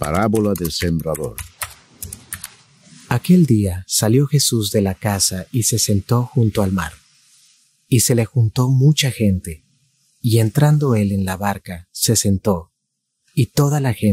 Parábola del Sembrador. Aquel día salió Jesús de la casa y se sentó junto al mar. Y se le juntó mucha gente, y entrando él en la barca, se sentó, y toda la gente